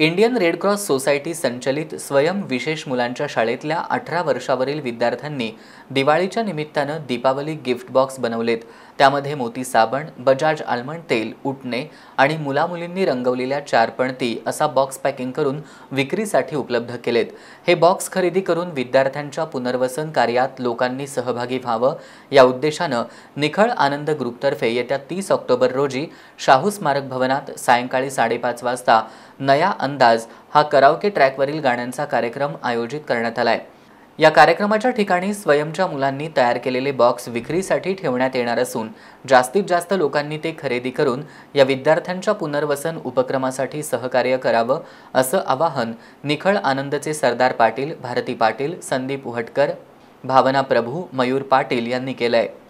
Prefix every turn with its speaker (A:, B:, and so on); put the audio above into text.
A: Indian Red Cross society संचलित स्वयं विशेष मुलांच्या शाळेतल्या अठरा वर्षावरील विद्यार्थ्यांनी दिवाळीच्या निमित्तानं दीपावली गिफ्ट बॉक्स बनवलेत त्यामध्ये मोती साबण बजाज आल्मंड तेल उटणे आणि मुलामुलींनी रंगवलेल्या चारपणती असा बॉक्स पॅकिंग करून विक्रीसाठी उपलब्ध केलेत हे बॉक्स खरेदी करून विद्यार्थ्यांच्या पुनर्वसन कार्यात लोकांनी सहभागी व्हावं या उद्देशानं निखळ आनंद ग्रुपतर्फे येत्या तीस ऑक्टोबर रोजी शाहू स्मारक भवनात सायंकाळी साडेपाच वाजता नया अंदाज हा करावके ट्रॅकवरील गाण्यांचा कार्यक्रम आयोजित करण्यात आला आहे या कार्यक्रमाच्या ठिकाणी स्वयंच्या मुलांनी तयार केलेले बॉक्स विक्रीसाठी ठेवण्यात येणार असून जास्तीत जास्त लोकांनी ते खरेदी करून या विद्यार्थ्यांच्या पुनर्वसन उपक्रमासाठी सहकार्य करावं असं आवाहन निखळ आनंदचे सरदार पाटील भारती पाटील संदीप उहटकर भावना प्रभू मयूर पाटील यांनी केलं आहे